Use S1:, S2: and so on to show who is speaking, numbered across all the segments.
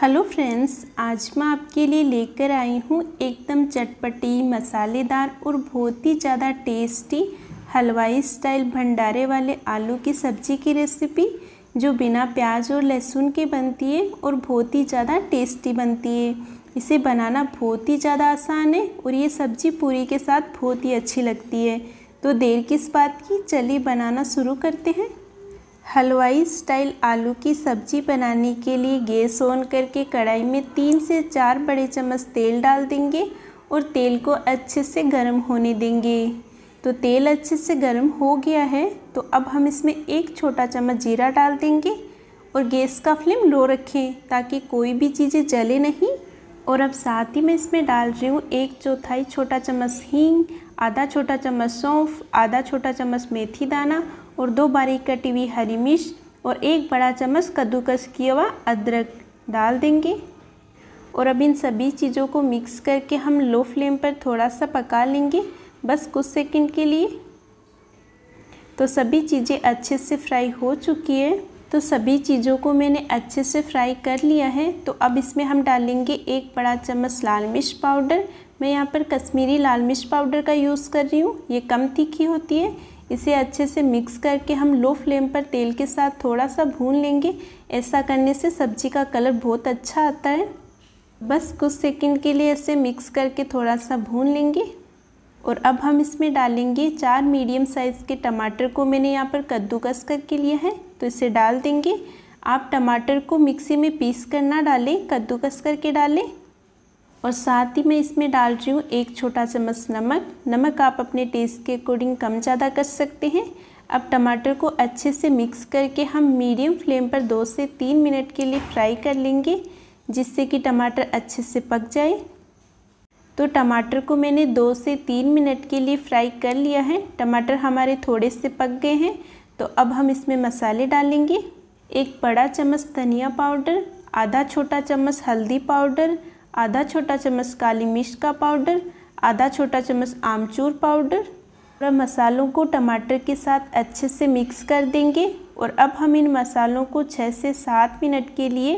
S1: hello friends आज मैं आपके लिए लेकर आई हूँ एकदम चटपटी मसालेदार और बहुत ही ज़्यादा टेस्टी हलवाई स्टाइल भंडारे वाले आलू की सब्ज़ी की रेसिपी जो बिना प्याज और लहसुन के बनती है और बहुत ही ज़्यादा टेस्टी बनती है इसे बनाना बहुत ही ज़्यादा आसान है और ये सब्ज़ी पूरी के साथ बहुत ही अच्छी लगती है तो देर किस बात की चलिए बनाना शुरू करते हैं हलवाई स्टाइल आलू की सब्जी बनाने के लिए गैस ऑन करके कढ़ाई में तीन से चार बड़े चम्मच तेल डाल देंगे और तेल को अच्छे से गर्म होने देंगे तो तेल अच्छे से गर्म हो गया है तो अब हम इसमें एक छोटा चम्मच जीरा डाल देंगे और गैस का फ्लेम लो रखें ताकि कोई भी चीज़ें जले नहीं और अब साथ ही मैं इसमें डाल रही हूँ एक चौथाई छोटा चम्मच हींग आधा छोटा चम्मच सौंफ आधा छोटा चम्मच मेथी दाना और दो बारीक कटी हुई हरी मिर्च और एक बड़ा चम्मच कद्दूकस किया हुआ अदरक डाल देंगे और अब इन सभी चीज़ों को मिक्स करके हम लो फ्लेम पर थोड़ा सा पका लेंगे बस कुछ सेकंड के लिए तो सभी चीज़ें अच्छे से फ्राई हो चुकी है तो सभी चीज़ों को मैंने अच्छे से फ्राई कर लिया है तो अब इसमें हम डालेंगे एक बड़ा चम्मच लाल मिर्च पाउडर मैं यहाँ पर कश्मीरी लाल मिर्च पाउडर का यूज़ कर रही हूँ ये कम तीखी होती है इसे अच्छे से मिक्स करके हम लो फ्लेम पर तेल के साथ थोड़ा सा भून लेंगे ऐसा करने से सब्जी का कलर बहुत अच्छा आता है बस कुछ सेकंड के लिए इसे मिक्स करके थोड़ा सा भून लेंगे और अब हम इसमें डालेंगे चार मीडियम साइज़ के टमाटर को मैंने यहाँ पर कद्दूकस करके लिया है तो इसे डाल देंगे आप टमाटर को मिक्सी में पीस कर ना डालें कद्दूकस करके डालें और साथ ही मैं इसमें डाल रही हूँ एक छोटा चम्मच नमक नमक आप अपने टेस्ट के अकॉर्डिंग कम ज़्यादा कर सकते हैं अब टमाटर को अच्छे से मिक्स करके हम मीडियम फ्लेम पर दो से तीन मिनट के लिए फ्राई कर लेंगे जिससे कि टमाटर अच्छे से पक जाए तो टमाटर को मैंने दो से तीन मिनट के लिए फ्राई कर लिया है टमाटर हमारे थोड़े से पक गए हैं तो अब हम इसमें मसाले डालेंगे एक बड़ा चम्मच धनिया पाउडर आधा छोटा चम्मच हल्दी पाउडर आधा छोटा चम्मच काली मिर्च का पाउडर आधा छोटा चम्मच आमचूर पाउडर और मसालों को टमाटर के साथ अच्छे से मिक्स कर देंगे और अब हम इन मसालों को छः से सात मिनट के लिए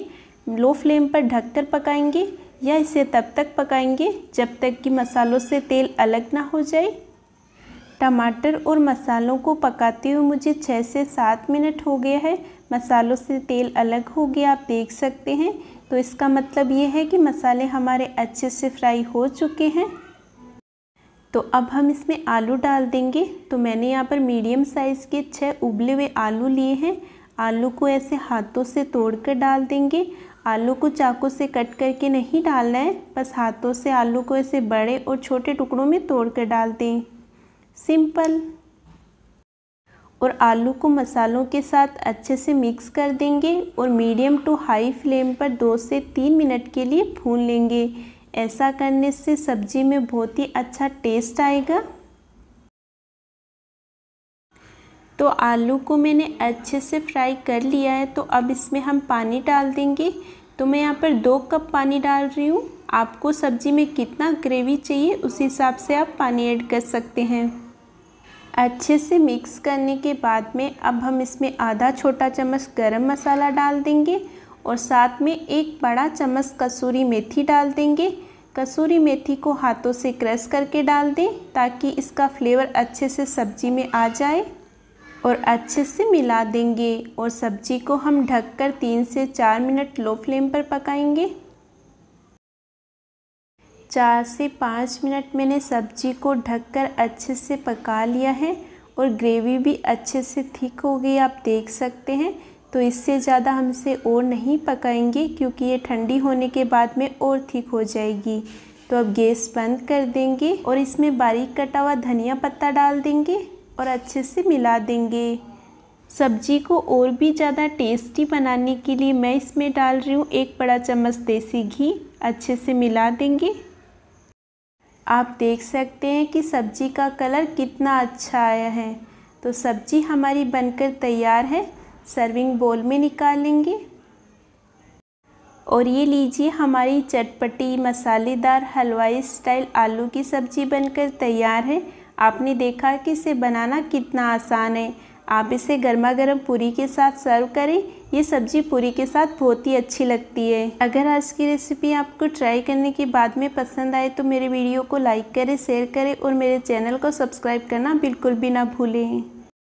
S1: लो फ्लेम पर ढककर पकाएंगे या इसे तब तक पकाएंगे जब तक कि मसालों से तेल अलग ना हो जाए टमाटर और मसालों को पकाते हुए मुझे छः से सात मिनट हो गया है मसालों से तेल अलग हो गया आप देख सकते हैं तो इसका मतलब ये है कि मसाले हमारे अच्छे से फ्राई हो चुके हैं तो अब हम इसमें आलू डाल देंगे तो मैंने यहाँ पर मीडियम साइज़ के छः उबले हुए आलू लिए हैं आलू को ऐसे हाथों से तोड़कर डाल देंगे आलू को चाकू से कट करके नहीं डालना है बस हाथों से आलू को ऐसे बड़े और छोटे टुकड़ों में तोड़कर डाल दें सिंपल और आलू को मसालों के साथ अच्छे से मिक्स कर देंगे और मीडियम टू हाई फ्लेम पर दो से तीन मिनट के लिए भून लेंगे ऐसा करने से सब्जी में बहुत ही अच्छा टेस्ट आएगा तो आलू को मैंने अच्छे से फ्राई कर लिया है तो अब इसमें हम पानी डाल देंगे तो मैं यहाँ पर दो कप पानी डाल रही हूँ आपको सब्ज़ी में कितना ग्रेवी चाहिए उस हिसाब से आप पानी ऐड कर सकते हैं अच्छे से मिक्स करने के बाद में अब हम इसमें आधा छोटा चम्मच गरम मसाला डाल देंगे और साथ में एक बड़ा चम्मच कसूरी मेथी डाल देंगे कसूरी मेथी को हाथों से क्रश करके डाल दें ताकि इसका फ्लेवर अच्छे से सब्जी में आ जाए और अच्छे से मिला देंगे और सब्जी को हम ढककर तीन से चार मिनट लो फ्लेम पर पकाएंगे चार से पाँच मिनट मैंने सब्जी को ढककर अच्छे से पका लिया है और ग्रेवी भी अच्छे से थिक हो गई आप देख सकते हैं तो इससे ज़्यादा हम इसे और नहीं पकाएंगे क्योंकि ये ठंडी होने के बाद में और थिक हो जाएगी तो अब गैस बंद कर देंगे और इसमें बारीक कटा हुआ धनिया पत्ता डाल देंगे और अच्छे से मिला देंगे सब्जी को और भी ज़्यादा टेस्टी बनाने के लिए मैं इसमें डाल रही हूँ एक बड़ा चम्मच देसी घी अच्छे से मिला देंगे आप देख सकते हैं कि सब्ज़ी का कलर कितना अच्छा आया है तो सब्ज़ी हमारी बनकर तैयार है सर्विंग बोल में निकालेंगे और ये लीजिए हमारी चटपटी मसालेदार हलवाई स्टाइल आलू की सब्ज़ी बनकर तैयार है आपने देखा कि इसे बनाना कितना आसान है आप इसे गर्मा गर्म पूरी के साथ सर्व करें ये सब्ज़ी पूरी के साथ बहुत ही अच्छी लगती है अगर आज की रेसिपी आपको ट्राई करने के बाद में पसंद आए तो मेरे वीडियो को लाइक करें शेयर करें और मेरे चैनल को सब्सक्राइब करना बिल्कुल भी ना भूलें